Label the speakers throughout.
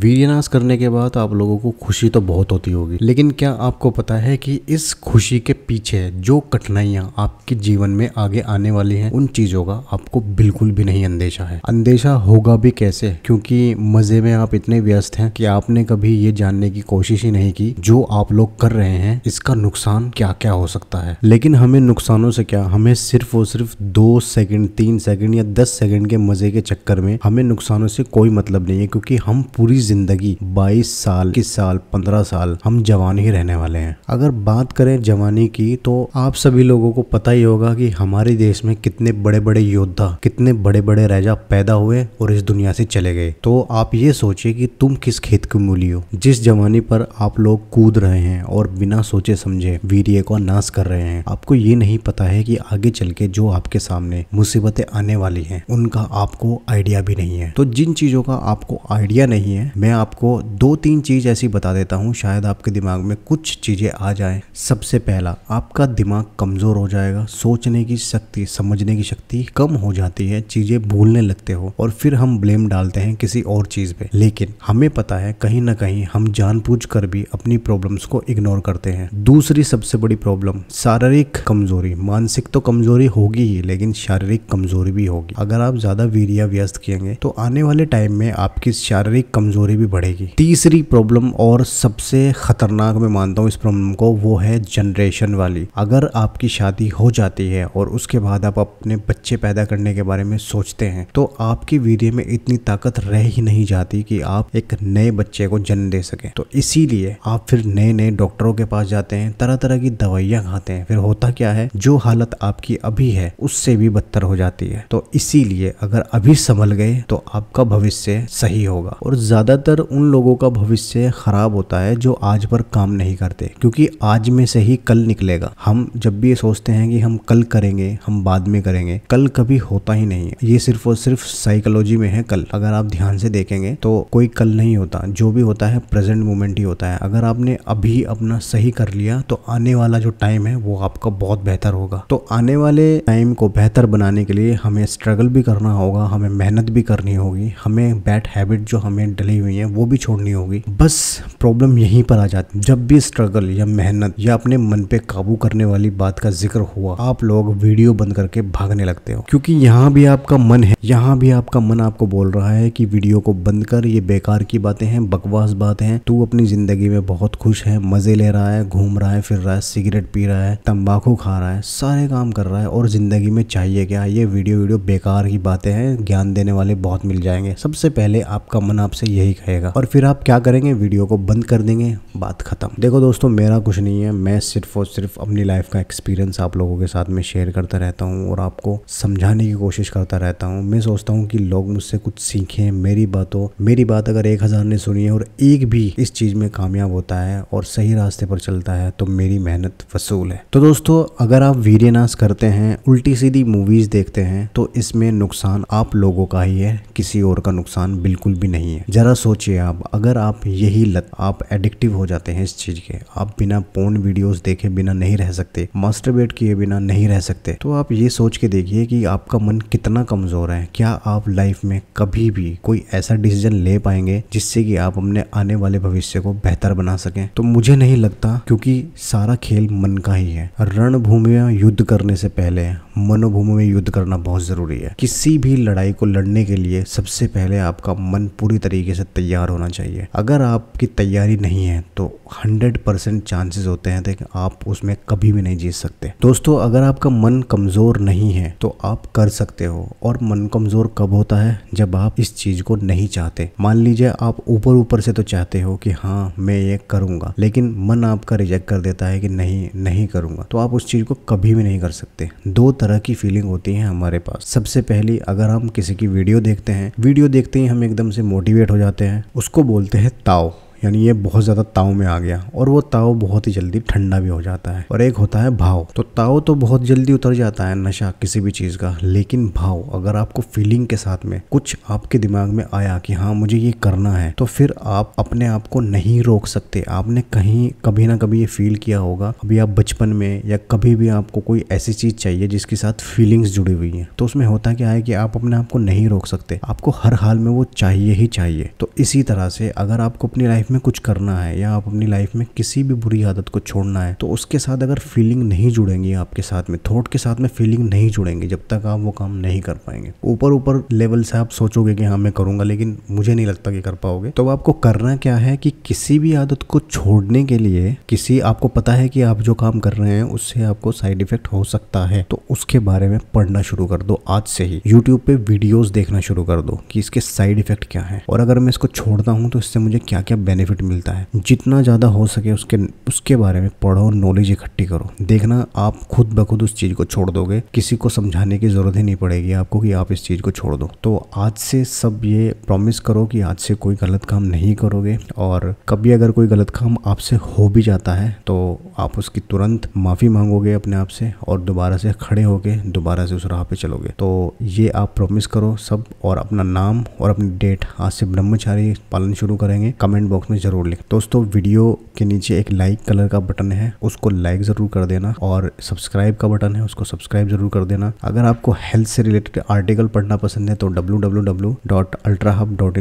Speaker 1: वीर्यनाश करने के बाद आप लोगों को खुशी तो बहुत होती होगी लेकिन क्या आपको पता है कि इस खुशी के पीछे जो कठिनाइयां आपके जीवन में आगे आने वाली हैं उन चीज़ों का आपको बिल्कुल भी नहीं अंदेशा है अंदेशा होगा भी कैसे क्योंकि मज़े में आप इतने व्यस्त हैं कि आपने कभी ये जानने की कोशिश ही नहीं की जो आप लोग कर रहे हैं इसका नुकसान क्या क्या हो सकता है लेकिन हमें नुकसानों से क्या हमें सिर्फ और सिर्फ दो सेकेंड तीन सेकेंड या दस सेकेंड के मज़े के चक्कर में हमें नुकसानों से कोई मतलब नहीं है क्योंकि हम पूरी जिंदगी 22 साल इक्कीस साल 15 साल हम जवान ही रहने वाले हैं अगर बात करें जवानी की तो आप सभी लोगों को पता ही होगा कि हमारे देश में कितने बड़े बड़े योद्धा कितने बड़े बड़े राजा पैदा हुए और इस दुनिया से चले गए तो आप ये सोचे कि तुम किस खेत की मूली हो जिस जवानी पर आप लोग कूद रहे हैं और बिना सोचे समझे वीर का नाश कर रहे हैं आपको ये नहीं पता है कि आगे चल के जो आपके सामने मुसीबतें आने वाली हैं उनका आपको आइडिया भी नहीं है तो जिन चीजों का आपको आइडिया नहीं है मैं आपको दो तीन चीज़ ऐसी बता देता हूँ शायद आपके दिमाग में कुछ चीज़ें आ जाएं सबसे पहला आपका दिमाग कमज़ोर हो जाएगा सोचने की शक्ति समझने की शक्ति कम हो जाती है चीज़ें भूलने लगते हो और फिर हम ब्लेम डालते हैं किसी और चीज़ पे लेकिन हमें पता है कहीं ना कहीं हम जानबूझ कर भी अपनी प्रॉब्लम्स को इग्नोर करते हैं दूसरी सबसे बड़ी प्रॉब्लम शारीरिक कमजोरी मानसिक तो कमजोरी होगी ही लेकिन शारीरिक कमजोरी भी होगी अगर आप ज्यादा वीरिया व्यस्त किएंगे तो आने वाले टाइम में आपकी शारीरिक कमजोरी कमज़ोरी भी बढ़ेगी तीसरी प्रॉब्लम और सबसे ख़तरनाक मैं मानता हूँ इस प्रॉब्लम को वो है जनरेशन वाली अगर आपकी शादी हो जाती है और उसके बाद आप अपने बच्चे पैदा करने के बारे में सोचते हैं तो आपकी वीर्य में इतनी ताकत रह ही नहीं जाती कि आप एक नए बच्चे को जन्म दे सके तो इसीलिए आप फिर नए नए डॉक्टरों के पास जाते हैं तरह तरह की दवाइयाँ खाते हैं फिर होता क्या है जो हालत आपकी अभी है उससे भी बदतर हो जाती है तो इसीलिए अगर अभी संभल गए तो आपका भविष्य सही होगा और ज्यादा ज़्यादातर उन लोगों का भविष्य ख़राब होता है जो आज पर काम नहीं करते क्योंकि आज में से ही कल निकलेगा हम जब भी ये सोचते हैं कि हम कल करेंगे हम बाद में करेंगे कल कभी होता ही नहीं ये सिर्फ और सिर्फ साइकोलॉजी में है कल अगर आप ध्यान से देखेंगे तो कोई कल नहीं होता जो भी होता है प्रेजेंट मोमेंट ही होता है अगर आपने अभी अपना सही कर लिया तो आने वाला जो टाइम है वो आपका बहुत बेहतर होगा तो आने वाले टाइम को बेहतर बनाने के लिए हमें स्ट्रगल भी करना होगा हमें मेहनत भी करनी होगी हमें बैड हैबिट जो हमें डले पड़ी हुई हैं वो भी छोड़नी होगी बस प्रॉब्लम यहीं पर आ जाती है जब भी स्ट्रगल या मेहनत या अपने मन पे काबू करने वाली बात का जिक्र हुआ आप लोग वीडियो बंद करके भागने लगते हो क्योंकि यहाँ भी आपका मन है यहाँ भी आपका मन आपको बोल रहा है कि वीडियो को बंद कर ये बेकार की बातें हैं बकवास बात है तू अपनी जिंदगी में बहुत खुश है मजे ले रहा है घूम रहा है फिर रहा है सिगरेट पी रहा है तंबाकू खा रहा है सारे काम कर रहा है और जिंदगी में चाहिए क्या ये वीडियो वीडियो बेकार की बातें हैं ज्ञान देने वाले बहुत मिल जाएंगे सबसे पहले आपका मन आपसे ये यही कहेगा और फिर आप क्या करेंगे वीडियो को बंद कर देंगे बात खत्म देखो दोस्तों मेरा कुछ नहीं है मैं सिर्फ और सिर्फ अपनी लाइफ का एक्सपीरियंस आप लोगों के साथ में शेयर करता रहता हूँ और आपको समझाने की कोशिश करता रहता हूँ मैं सोचता हूँ कि लोग मुझसे कुछ सीखें मेरी बातों मेरी बात अगर एक हज़ार ने सुनी है और एक भी इस चीज़ में कामयाब होता है और सही रास्ते पर चलता है तो मेरी मेहनत वसूल है तो दोस्तों अगर आप वीरेनाश करते हैं उल्टी सीधी मूवीज़ देखते हैं तो इसमें नुकसान आप लोगों का ही है किसी और का नुकसान बिल्कुल भी नहीं है जरा ज़रा सोचिए आप अगर आप यही लत आप एडिक्टिव हो जाते हैं इस चीज़ के आप बिना पोर्न वीडियोस देखे बिना नहीं रह सकते मास्टरबेट किए बिना नहीं रह सकते तो आप ये सोच के देखिए कि आपका मन कितना कमज़ोर है क्या आप लाइफ में कभी भी कोई ऐसा डिसीजन ले पाएंगे जिससे कि आप अपने आने वाले भविष्य को बेहतर बना सकें तो मुझे नहीं लगता क्योंकि सारा खेल मन का ही है रणभूमि में युद्ध करने से पहले मनोभूमि में युद्ध करना बहुत ज़रूरी है किसी भी लड़ाई को लड़ने के लिए सबसे पहले आपका मन पूरी तरीके से से तैयार होना चाहिए अगर आपकी तैयारी नहीं है तो हंड्रेड परसेंट चांसेस होते हैं कि आप उसमें कभी भी नहीं जीत सकते दोस्तों अगर आपका मन कमज़ोर नहीं है तो आप कर सकते हो और मन कमज़ोर कब होता है जब आप इस चीज़ को नहीं चाहते मान लीजिए आप ऊपर ऊपर से तो चाहते हो कि हाँ मैं ये करूंगा लेकिन मन आपका रिजेक्ट कर देता है कि नहीं नहीं करूंगा तो आप उस चीज़ को कभी भी नहीं कर सकते दो तरह की फीलिंग होती है हमारे पास सबसे पहली अगर हम किसी की वीडियो देखते हैं वीडियो देखते ही हम एकदम से मोटिवेट हो जाते बनाते हैं उसको बोलते हैं ताओ यानी ये बहुत ज़्यादा ताव में आ गया और वो ताव बहुत ही जल्दी ठंडा भी हो जाता है और एक होता है भाव तो ताव तो बहुत जल्दी उतर जाता है नशा किसी भी चीज़ का लेकिन भाव अगर आपको फीलिंग के साथ में कुछ आपके दिमाग में आया कि हाँ मुझे ये करना है तो फिर आप अपने आप को नहीं रोक सकते आपने कहीं कभी ना कभी ये फील किया होगा अभी आप बचपन में या कभी भी आपको कोई ऐसी चीज़ चाहिए जिसके साथ फीलिंग्स जुड़ी हुई हैं तो उसमें होता क्या है कि आप अपने आप को नहीं रोक सकते आपको हर हाल में वो चाहिए ही चाहिए तो इसी तरह से अगर आपको अपनी लाइफ में कुछ करना है या आप अपनी लाइफ में किसी भी बुरी आदत को छोड़ना है तो उसके साथ अगर फीलिंग नहीं जुड़ेंगी आपके साथ में थॉट के साथ में फीलिंग नहीं जुड़ेंगी जब तक आप वो काम नहीं कर पाएंगे ऊपर ऊपर लेवल से आप सोचोगे कि हाँ मैं करूंगा लेकिन मुझे नहीं लगता कि कर पाओगे तो आपको करना क्या है कि किसी भी आदत को छोड़ने के लिए किसी आपको पता है कि आप जो काम कर रहे हैं उससे आपको साइड इफेक्ट हो सकता है तो उसके बारे में पढ़ना शुरू कर दो आज से ही यूट्यूब पे वीडियोस देखना शुरू कर दो कि इसके साइड इफेक्ट क्या है और अगर मैं इसको छोड़ता हूँ तो इससे मुझे क्या क्या बेनिफिट बेनिफिट मिलता है जितना ज़्यादा हो सके उसके उसके बारे में पढ़ो नॉलेज इकट्ठी करो देखना आप खुद ब खुद उस चीज़ को छोड़ दोगे किसी को समझाने की ज़रूरत ही नहीं पड़ेगी आपको कि आप इस चीज़ को छोड़ दो तो आज से सब ये प्रॉमिस करो कि आज से कोई गलत काम नहीं करोगे और कभी अगर कोई गलत काम आपसे हो भी जाता है तो आप उसकी तुरंत माफ़ी मांगोगे अपने आप से और दोबारा से खड़े होके दोबारा से उस राह पे चलोगे तो ये आप प्रॉमिस करो सब और अपना नाम और अपनी डेट आज से ब्रह्मचारी पालन शुरू करेंगे कमेंट बॉक्स में ज़रूर लिख दोस्तों वीडियो के नीचे एक लाइक कलर का बटन है उसको लाइक ज़रूर कर देना और सब्सक्राइब का बटन है उसको सब्सक्राइब ज़रूर कर देना अगर आपको हेल्थ से रिलेटेड आर्टिकल पढ़ना पसंद है तो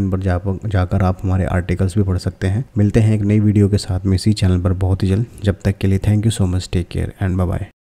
Speaker 1: इन पर जाकर आप हमारे आर्टिकल्स भी पढ़ सकते हैं मिलते हैं एक नई वीडियो के साथ में इसी चैनल पर बहुत ही जल्द जब तक के लिए thank you so much take care and bye